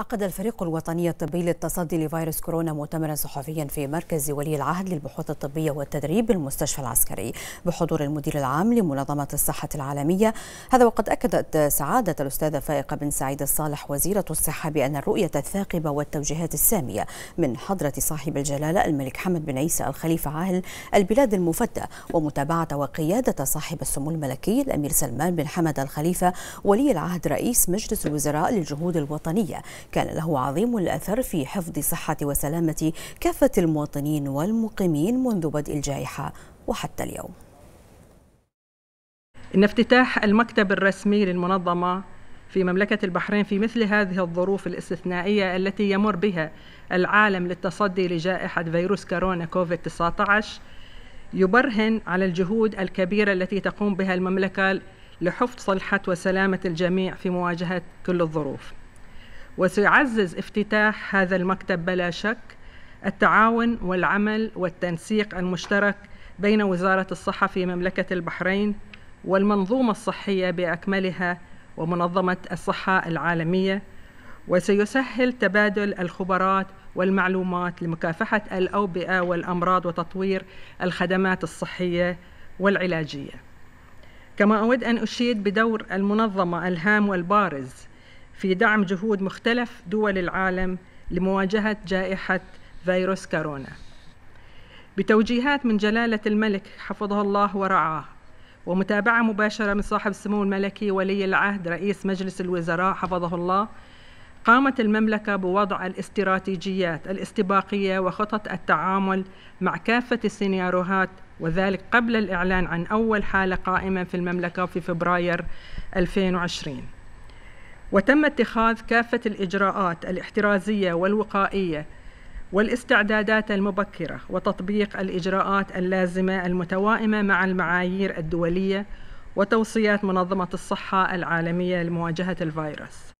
عقد الفريق الوطني الطبي للتصدي لفيروس كورونا مؤتمرا صحفيا في مركز ولي العهد للبحوث الطبية والتدريب بالمستشفى العسكري بحضور المدير العام لمنظمة الصحة العالمية هذا وقد أكدت سعادة الأستاذة فائقة بن سعيد الصالح وزيرة الصحة بأن الرؤية الثاقبة والتوجيهات السامية من حضرة صاحب الجلالة الملك حمد بن عيسى الخليفة عاهل البلاد المفدى ومتابعة وقيادة صاحب السمو الملكي الأمير سلمان بن حمد الخليفة ولي العهد رئيس مجلس الوزراء للجهود الوطنية كان له عظيم الأثر في حفظ صحة وسلامة كافة المواطنين والمقيمين منذ بدء الجائحة وحتى اليوم إن افتتاح المكتب الرسمي للمنظمة في مملكة البحرين في مثل هذه الظروف الاستثنائية التي يمر بها العالم للتصدي لجائحة فيروس كورونا كوفيد 19 يبرهن على الجهود الكبيرة التي تقوم بها المملكة لحفظ صحة وسلامة الجميع في مواجهة كل الظروف. وسيعزز افتتاح هذا المكتب بلا شك التعاون والعمل والتنسيق المشترك بين وزارة الصحة في مملكة البحرين والمنظومة الصحية بأكملها ومنظمة الصحة العالمية وسيسهل تبادل الخبرات والمعلومات لمكافحة الأوبئة والأمراض وتطوير الخدمات الصحية والعلاجية. كما أود أن أشيد بدور المنظمة الهام والبارز في دعم جهود مختلف دول العالم لمواجهة جائحة فيروس كورونا بتوجيهات من جلالة الملك حفظه الله ورعاه ومتابعة مباشرة من صاحب السمو الملكي ولي العهد رئيس مجلس الوزراء حفظه الله قامت المملكة بوضع الاستراتيجيات الاستباقية وخطط التعامل مع كافة السيناريوهات وذلك قبل الإعلان عن أول حالة قائمة في المملكة في فبراير 2020 وتم اتخاذ كافة الإجراءات الاحترازية والوقائية والاستعدادات المبكرة وتطبيق الإجراءات اللازمة المتوائمة مع المعايير الدولية وتوصيات منظمة الصحة العالمية لمواجهة الفيروس